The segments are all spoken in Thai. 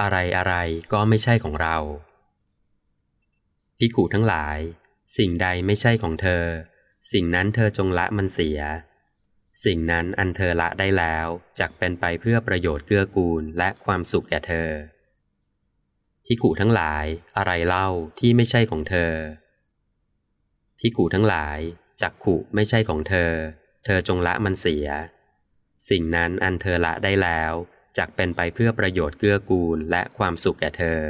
อะไรอะไรก็ไม่ใช่ของเราพิกูทั้งหลาย สิ่งใดไม่ใช่ของเธอ สิ่งนั้นเธอจงละมันเสีย สิ่งนั้นอันเธอละได้แล้วจักเป็นไปเพื่อประโยชน์เกื้อกูลและความสุขแก่เธอพิกูทั้งหลายอะไรเล่าที่ไม่ใช่ของเธอพิกูทั้งหลายจักขูไม่ใช่ของเธอ เธอจงละมันเสีย สิ่งนั้นอันเธอละได้แล้วจักเป็นไปเพื่อประโยชน์เกื้อกูลและความสุขแก่เธอ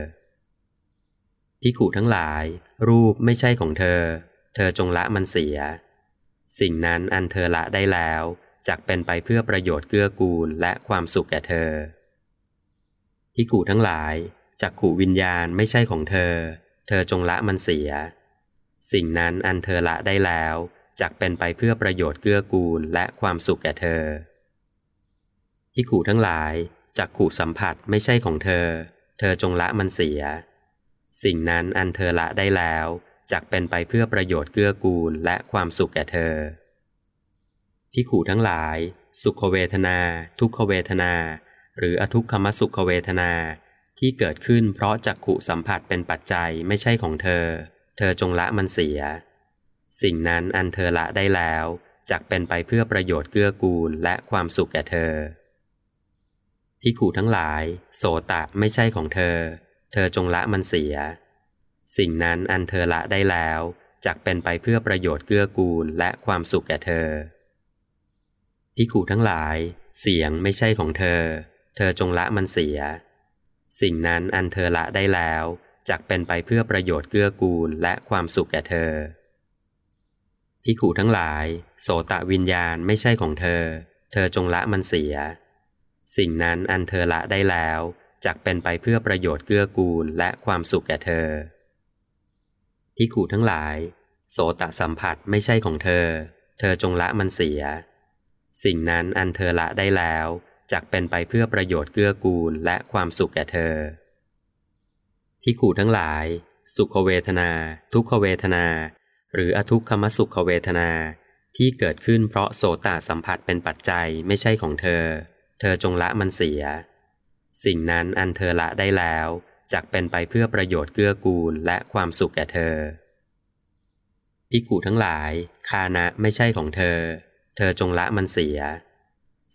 พิกุทั้งหลาย รูปไม่ใช่ของเธอ เธอจงละมันเสีย สิ่งนั้นอันเธอละได้แล้ว จักเป็นไปเพื่อประโยชน์เกื้อกูลและความสุขแก่เธอพิกุทั้งหลาย จักขูวิญญาณไม่ใช่ของเธอ เธอจงละมันเสีย สิ่งนั้นอันเธอละได้แล้ว จักเป็นไปเพื่อประโยชน์เกื้อกูลและความสุขแก่เธอพิกุทั้งหลายจักขู่สัมผัสไม่ใช่ของเธอ เธอจงละมันเสีย สิ่งนั้นอันเธอละได้แล้ว จักเป็นไปเพื่อประโยชน์เกื้อกูลและความสุขแก่เธอพิขู่ทั้งหลาย สุขเวทนา ทุกขเวทนา หรืออทุกขมสุขเวทนาที่เกิดขึ้นเพราะจักขู่สัมผัสเป็นปัจจัยไม่ใช่ของเธอ เธอจงละมันเสีย สิ่งนั้นอันเธอละได้แล้วจักเป็นไปเพื่อประโยชน์เกื้อกูลและความสุขแก่เธอภิกขุทั้งหลายโสตะไม่ใช่ของเธอ เธอจงละมันเสีย สิ่งนั้นอันเธอละได้แล้วจักเป็นไปเพื่อประโยชน์เกื้อกูลและความสุขแก่เธอภิกขุทั้งหลาย เสียงไม่ใช่ของเธอ เธอจงละมันเสีย สิ่งนั้นอันเธอละได้แล้วจักเป็นไปเพื่อประโยชน์เกื้อกูลและความสุขแก่เธอภิกขุทั้งหลายโสตะวิญญาณไม่ใช่ของเธอ เธอจงละมันเสียสิ่งนั้นอันเธอละได้แล้วจักเป็นไปเพื่อประโยชน์เกื้อกูลและความสุขแก่เธอที่ขู่ทั้งหลายโสตสัมผัสไม่ใช่ของเธอ เธอจงละมันเสีย สิ่งนั้นอันเธอละได้แล้วจักเป็นไปเพื่อประโยชน์เกื้อกูลและความสุขแก่เธอที่ขู่ทั้งหลาย สุขเวทนา ทุกขเวทนา หรืออทุกขมสุขเวทนาที่เกิดขึ้นเพราะโสตสัมผัสเป็นปัจจัยไม่ใช่ของเธอเธอจงละมันเสีย สิ่งนั้นอันเธอละได้แล้วจักเป็นไปเพื่อประโยชน์เกื้อกูลและความสุขแก่เธอพิกูทั้งหลาย คานะไม่ใช่ของเธอ เธอจงละมันเสีย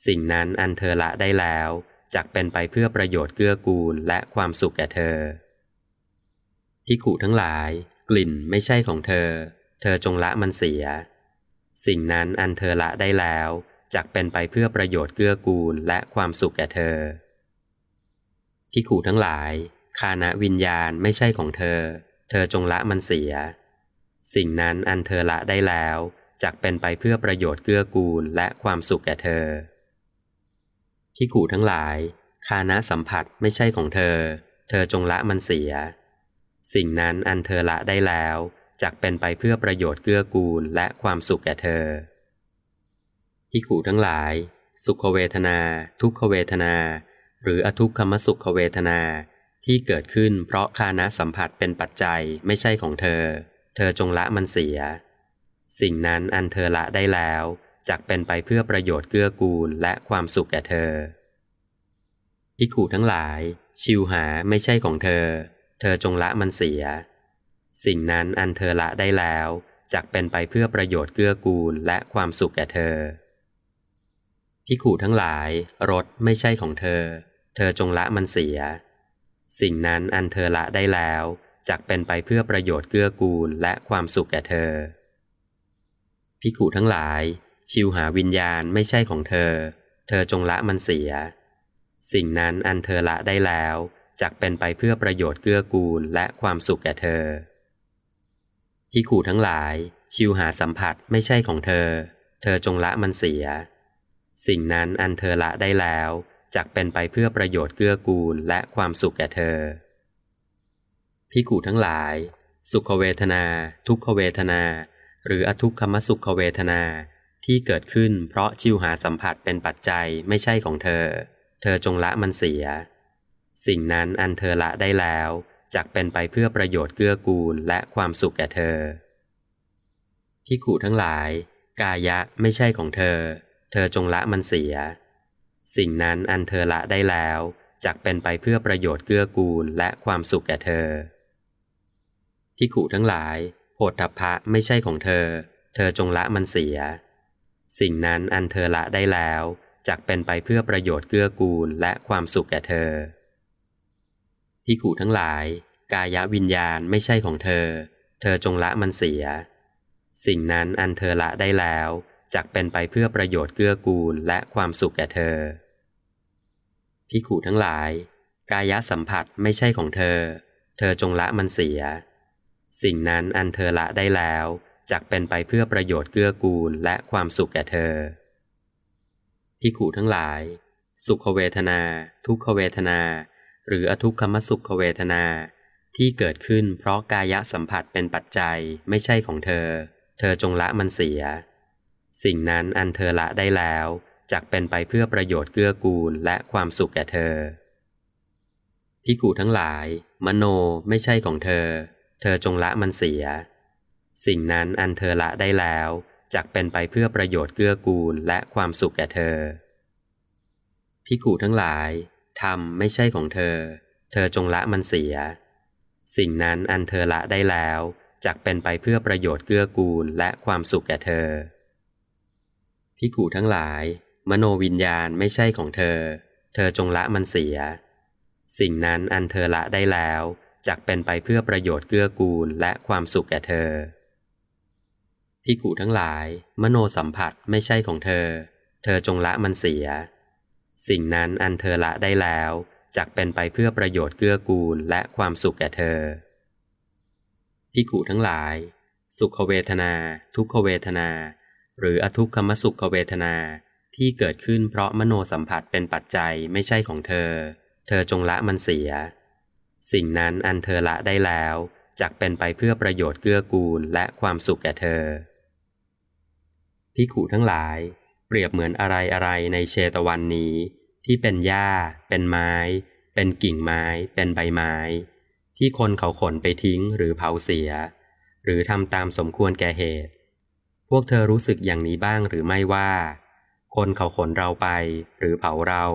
สิ่งนั้นอันเธอละได้แล้วจักเป็นไปเพื่อประโยชน์เกื้อกูลและความสุขแก่เธอพิกูทั้งหลาย กลิ่นไม่ใช่ของเธอ เธอจงละมันเสีย สิ่งนั้นอันเธอละได้แล้วจักเป็นไปเพื่อประโยชน์เกื้อกูลและความสุขแก่เธอพิขูทั้งหลาย คานะวิญญาณไม่ใช่ของเธอ เธอจงละมันเสีย สิ่งนั้นอันเธอละได้แล้ว จักเป็นไปเพื่อประโยชน์เกื้อกูลและความสุขแก่เธอพิขูทั้งหลาย คานะสัมผัสไม่ใช่ของเธอ เธอจงละมันเสีย สิ่งนั้นอันเธอละได้แล้ว จักเป็นไปเพื่อประโยชน์เกื้อกูลและความสุขแก่เธอภิขูทั้งหลาย สุขเวทนา ทุกขเวทนา หรืออทุกขมสุขเวทนา ที่เกิดขึ้นเพราะคานะสัมผัสเป็นปัจจัยไม่ใช่ของเธอ เธอจงละมันเสีย สิ่งนั้นอันเธอละได้แล้ว จักเป็นไปเพื่อประโยชน์เกื้อกูลและความสุขแก่เธอภิขูทั้งหลาย ชิวหาไม่ใช่ของเธอ เธอจงละมันเสีย สิ่งนั้นอันเธอละได้แล้วจักเป็นไปเพื่อประโยชน์เกื้อกูลและความสุขแก่เธอพิกขุทั้งหลายรถไม่ใช่ของเธอ เธอจงละมันเสีย สิ่งนั้นอันเธอละได้แล้ว จักเป็นไปเพื่อประโยชน์เกื้อกูลและความสุขแก่เธอพิกขุทั้งหลาย ชิวหาวิญญาณไม่ใช่ของเธอ เธอจงละมันเสีย สิ่งนั้นอันเธอละได้แล้ว จักเป็นไปเพื่อประโยชน์เกื้อกูลและความสุขแก่เธอพิกขุทั้งหลาย ชิวหาสัมผัสไม่ใช่ของเธอ เธอจงละมันเสียสิ่งนั้นอันเธอละได้แล้วจักเป็นไปเพื่อประโยชน์เกื้อกูลและความสุขแก่เธอพิกูทั้งหลาย สุขเวทนา ทุกขเวทนา หรืออทุกขมสุขเวทนาที่เกิดขึ้นเพราะชิวหาสัมผัสเป็นปัจจัยไม่ใช่ของเธอ เธอจงละมันเสีย สิ่งนั้นอันเธอละได้แล้วจักเป็นไปเพื่อประโยชน์เกื้อกูลและความสุขแก่เธอพิกูทั้งหลายกายะไม่ใช่ของเธอเธอจงละมันเสีย สิ่งนั้นอันเธอละได้แล้วจักเป็นไปเพื่อประโยชน์เกื้อกูลและความสุขแก่เธอพิูุทั้งหลายโพธพะไม่ใช่ของเธอ เธอจงละมันเสีย สิ่งนั้นอันเธอละได้แล้วจักเป็นไปเพื่อประโยชน์เกื้อกูลและความสุขแก่เธอพิูุทั้งหลาย กายวิญญาณไม่ใช่ของเธอ เธอจงละมันเสีย สิ่งนั้นอันเธอละได้แล้วจักเป็นไปเพื่อประโยชน์เกื้อกูลและความสุขแก่เธอ พิขูทั้งหลาย กายะสัมผัสไม่ใช่ของเธอ เธอจงละมันเสีย สิ่งนั้นอันเธอละได้แล้ว จักเป็นไปเพื่อประโยชน์เกื้อกูลและความสุขแก่เธอ พิขูทั้งหลาย สุขเวทนา ทุกขเวทนา หรืออทุกขมสุขเวทนา ที่เกิดขึ้นเพราะกายะสัมผัสเป็นปัจจัยไม่ใช่ของเธอ เธอจงละมันเสียสิ่งนั้นอันเธอละได้แล้วจักเป็นไปเพื่อประโยชน์เกื้อกูลและความสุขแก่เธอพิกูทั้งหลาย มโนไม่ใช่ของเธอ เธอจงละมันเสีย สิ่งนั้นอันเธอละได้แล้วจักเป็นไปเพื่อประโยชน์เกื้อกูลและความสุขแก่เธอพิกูทั้งหลายธรรมไม่ใช่ของเธอ เธอจงละมันเสีย สิ่งนั้นอันเธอละได้แล้วจักเป็นไปเพื่อประโยชน์เกื้อกูลและความสุขแก่เธอพิกูทั้งหลาย มโนวิญญาณไม่ใช่ของเธอ เธอจงละมันเสีย สิ่งนั้นอันเธอละได้แล้วจักเป็นไปเพื่อประโยชน์เกื้อกูลและความสุขแก่เธอพิกูทั้งหลาย มโนสัมผัสไม่ใช่ของเธอ เธอจงละมันเสีย สิ่งนั้นอันเธอละได้แล้วจักเป็นไปเพื่อประโยชน์เกื้อกูลและความสุขแก่เธอพิกูทั้งหลาย สุขเวทนา ทุกขเวทนาหรืออทุกขมสุขเวทนาที่เกิดขึ้นเพราะมโนสัมผัสเป็นปัจจัยไม่ใช่ของเธอ เธอจงละมันเสีย สิ่งนั้นอันเธอละได้แล้วจักเป็นไปเพื่อประโยชน์เกื้อกูลและความสุขแก่เธอพิขุทั้งหลาย เปรียบเหมือนอะไรอะไรในเชตวันนี้ ที่เป็นหญ้า เป็นไม้ เป็นกิ่งไม้ เป็นใบไม้ ที่คนเขาขนไปทิ้งหรือเผาเสีย หรือทำตามสมควรแก่เหตุพวกเธอรู้สึกอย่างนี้บ้างหรือไม่ว่า คนเขาขนเราไป หรือเผาเรา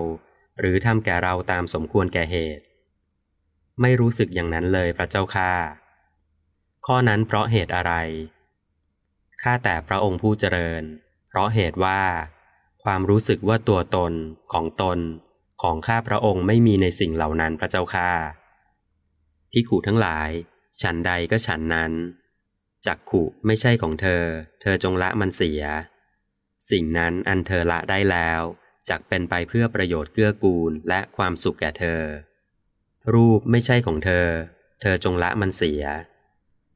หรือทำแก่เราตามสมควรแก่เหตุ ไม่รู้สึกอย่างนั้นเลยพระเจ้าค่า ข้อนั้นเพราะเหตุอะไร ข้าแต่พระองค์ผู้เจริญ เพราะเหตุว่า ความรู้สึกว่าตัวตนของตนของข้าพระองค์ไม่มีในสิ่งเหล่านั้นพระเจ้าค่าพิขูทั้งหลาย ฉันใดก็ฉันนั้นจักขุ ไม่ใช่ของเธอ เธอจงละมันเสีย สิ่งนั้นอันเธอละได้แล้ว จักเป็นไปเพื่อประโยชน์เกื้อกูลและความสุขแก่เธอ รูปไม่ใช่ของเธอ เธอจงละมันเสีย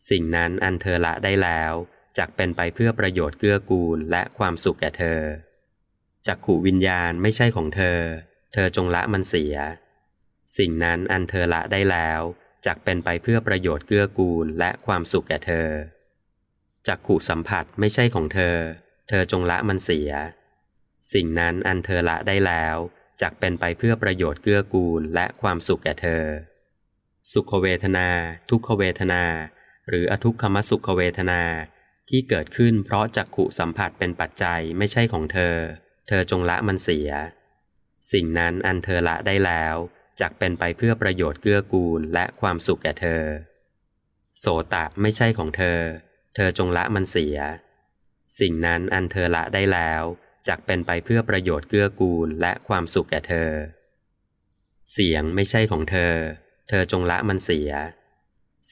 สิ่งนั้นอันเธอละได้แล้ว จักเป็นไปเพื่อประโยชน์เกื้อกูลและความสุขแก่เธอ จักขูวิญญาณไม่ใช่ของเธอ เธอจงละมันเสีย สิ่งนั้นอันเธอละได้แล้วจักเป็นไปเพื่อประโยชน์เกื้อกูลและความสุขแก่เธอจักขู่สัมผัสไม่ใช่ของเธอ เธอจงละมันเสีย สิ่งนั้นอันเธอละได้แล้วจักเป็นไปเพื่อประโยชน์เกื้อกูลและความสุขแก่เธอ สุขเวทนา ทุกขเวทนา หรืออทุกขมสุขเวทนาที่เกิดขึ้นเพราะจักขู่สัมผัสเป็นปัจจัยไม่ใช่ของเธอ เธอจงละมันเสีย สิ่งนั้นอันเธอละได้แล้วจักเป็นไปเพื่อประโยชน์เกื้อกูลและความสุขแก่เธอโสตะไม่ใช่ของเธอธอจงละมันเสีย สิ่งนั้นอันเธอละได้แล้วจักเป็นไปเพื่อประโยชน์เกื้อกูลและความสุขแก่เธอ เสียงไม่ใช่ของเธอ เธอจงละมันเสีย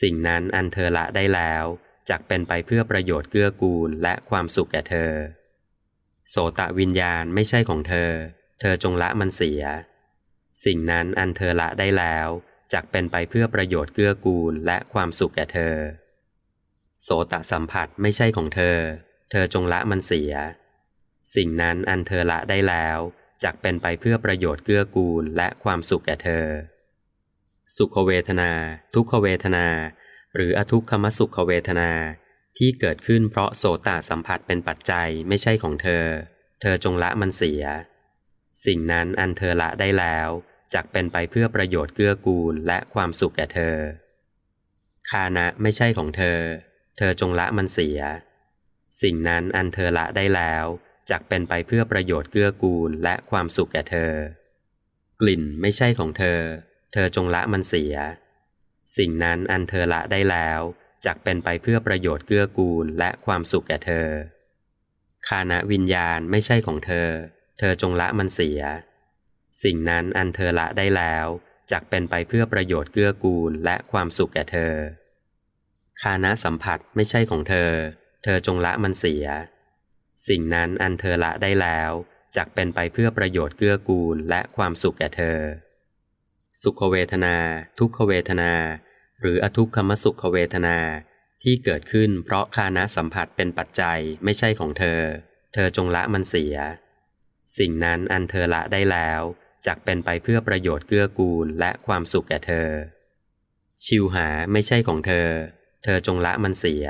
สิ่งนั้นอันเธอละได้แล้วจักเป็นไปเพื่อประโยชน์เกื้อกูลและความสุขแก่เธอโสตะวิญญาณไม่ใช่ของเธอ เธอจงละมันเสีย สิ่งนั้นอันเธอละได้แล้วจักเป็นไปเพื่อประโยชน์เกื้อกูลและความสุขแก่เธอโสตสัมผัสไม่ใช่ของเธอ เธอจงละมันเสีย สิ่งนั้นอันเธอละได้แล้วจักเป็นไปเพื่อประโยชน์เกื้อกูลและความสุขแก่เธอ สุขเวทนา ทุกขเวทนา หรืออทุกขมสุขเวทนาที่เกิดขึ้นเพราะโสตสัมผัสเป็นปัจจัยไม่ใช่ของเธอ เธอจงละมันเสีย สิ่งนั้นอันเธอละได้แล้วจักเป็นไปเพื่อประโยชน์เกื้อกูลและความสุขแก่เธอคานะไม่ใช่ของเธอเธอจงละมันเสีย สิ่งนั้นอันเธอละได้แล้วจกเป็นไปเพื่อประโยชน์เกื้อกูลและความสุขแก่เธอ กลิ่นไม่ใช่ของเธอ เธอจงละมันเสีย สิ่งนั้นอันเธอละได้แล้วจกเป็นไปเพื่อประโยชน์เกื้อกูลและความสุขแก่เธอ คานะวิญญาณไม่ใช่ของเธอ เธอจงละมันเสีย สิ่งนั้นอันเธอละได้แล้วจกเป็นไปเพื่อประโยชน์เกื้อกูลและความสุขแก่เธอคานะสัมผัสไม่ใช่ของเธอ เธอจงละมันเสีย สิ่งนั้นอันเธอละได้แล้วจักเป็นไปเพื่อประโยชน์เกื้อกูลและความสุขแก่เธอ สุขเวทนา ทุกขเวทนาหรืออทุกขมสุขเวทนาที่เกิดขึ้นเพราะคานะสัมผัสเป็นปัจจัยไม่ใช่ของเธอ เธอจงละมันเสีย สิ่งนั้นอันเธอละได้แล้วจักเป็นไปเพื่อประโยชน์เกื้อกูลและความสุขแก่เธอ ชิวหาไม่ใช่ของเธอธอจงละมันเสีย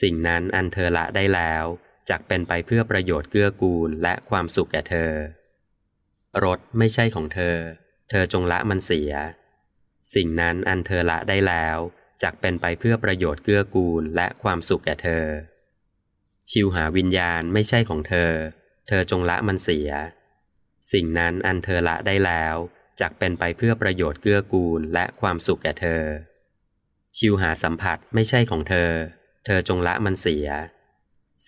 สิ่งนั้นอันเธอละได้แล้ว จักเป็นไปเพื่อประโยชน์เกื้อกูลและความสุขแก่เธอ รถไม่ใช่ของเธอ เธอจงละมันเสีย สิ่งนั้นอันเธอละได้แล้วจักเป็นไปเพื่อประโยชน์เกื้อกูลและความสุขแก่เธอ ชิวหาวิญญาณไม่ใช่ของเธอ เธอจงละมันเสีย สิ่งนั้นอันเธอละได้แล้วจักเป็นไปเพื่อประโยชน์เกื้อกูลและความสุขแก่เธอชิวหาสัมผัสไม่ใช่ของเธอ เธอจงละมันเสีย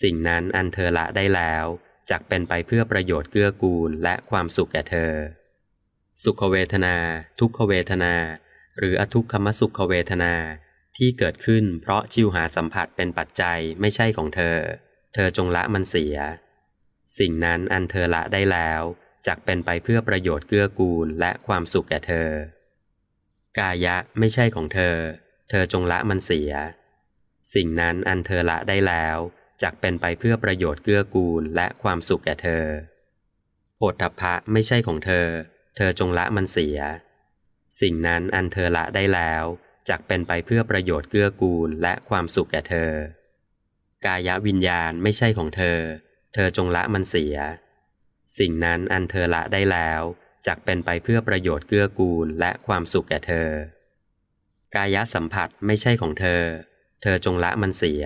สิ่งนั้นอันเธอละได้แล้ว จักเป็นไปเพื่อประโยชน์เกื้อกูลและความสุขแก่เธอ สุขเวทนา ทุกขเวทนาหรืออทุกขมสุขเวทนาที่เกิดขึ้นเพราะชิวหาสัมผัสเป็นปัจจัยไม่ใช่ของเธอ เธอจงละมันเสีย สิ่งนั้นอันเธอละได้แล้วจักเป็นไปเพื่อประโยชน์เกื้อกูลและความสุขแก่เธอ กายะไม่ใช่ของเธอเธอจงละมันเสีย สิ่งนั้นอันเธอละได้แล้ว จักเป็นไปเพื่อประโยชน์เกื้อกูลและความสุขแก่เธอโดทัพพะไม่ใช่ของเธอ เธอจงละมันเสีย สิ่งนั้นอันเธอละได้แล้วจักเป็นไปเพื่อประโยชน์เกื้อกูลและความสุขแก่เธอ กายวิญญาณไม่ใช่ของเธอ เธอจงละมันเสีย สิ่งนั้นอันเธอละได้แล้วจักเป็นไปเพื่อประโยชน์เกื้อกูลและความสุขแก่เธอกายะสัมผัสไม่ใช่ของเธอ เธอจงละมันเสีย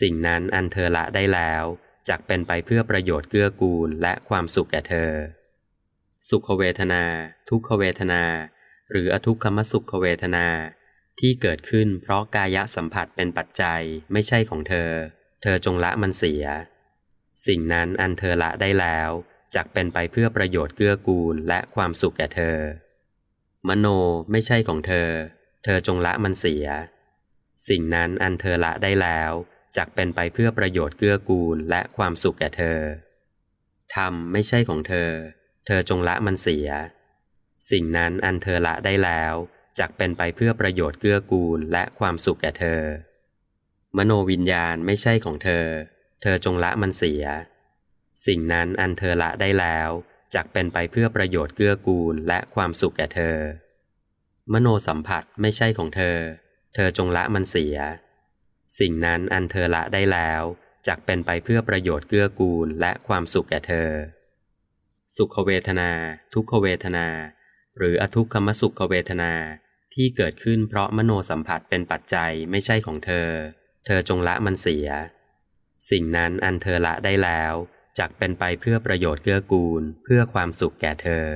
สิ่งนั้นอันเธอละได้แล้วจักเป็นไปเพื่อประโยชน์เกื้อกูลและความสุขแก่เธอ สุขเวทนา ทุกขเวทนา หรืออทุกขมสุขเวทนา ที่เกิดขึ้นเพราะกายะสัมผัสเป็นปัจจัยไม่ใช่ของเธอ เธอจงละมันเสีย สิ่งนั้นอันเธอละได้แล้วจักเป็นไปเพื่อประโยชน์เกื้อกูลและความสุขแก่เธอ มโนไม่ใช่ของเธอเธอจงละมันเสีย สิ่งนั้นอันเธอละได้แล้วจักเป็นไปเพื่อประโยชน์เกื้อกูลและความสุขแก่เธอ ธรรมไม่ใช่ของเธอ เธอจงละมันเสีย สิ่งนั้นอันเธอละได้แล้วจักเป็นไปเพื่อประโยชน์เกื้อกูลและความสุขแก่เธอ มโนวิญญาณไม่ใช่ของเธอ เธอจงละมันเสีย สิ่งนั้นอันเธอละได้แล้วจักเป็นไปเพื่อประโยชน์เกื้อกูลและความสุขแก่เธอมโนสัมผัสไม่ใช่ของเธอ เธอจงละมันเสีย สิ่งนั้นอันเธอละได้แล้วจกเป็นไปเพื่อประโยชน์เกื้อกูลและความสุขแก่เธอ สุขเวทนา ทุกขเวทนา หรือ อทุกขมสุขเวทนาที่เกิดขึ้นเพราะมโนสัมผัสเป็นปัจจัยไม่ใช่ของเธอ เธอจงละมันเสีย สิ่งนั้นอันเธอละได้แล้วจกเป็นไปเพื่อประโยชน์เกื้อกูลเพื่อความสุขแก่เธอ